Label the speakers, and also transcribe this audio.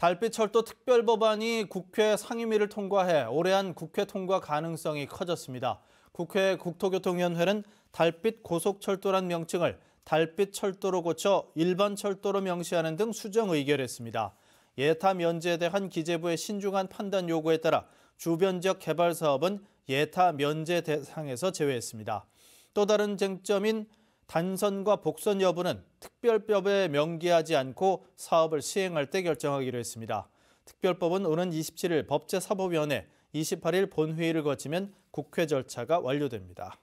Speaker 1: 달빛철도 특별법안이 국회 상임위를 통과해 올해한 국회 통과 가능성이 커졌습니다. 국회 국토교통위원회는 달빛 고속철도란 명칭을 달빛철도로 고쳐 일반철도로 명시하는 등 수정 의결했습니다. 예타 면제에 대한 기재부의 신중한 판단 요구에 따라 주변 지역 개발 사업은 예타 면제 대상에서 제외했습니다. 또 다른 쟁점인 단선과 복선 여부는 특별법에 명기하지 않고 사업을 시행할 때 결정하기로 했습니다. 특별법은 오는 27일 법제사법위원회, 28일 본회의를 거치면 국회 절차가 완료됩니다.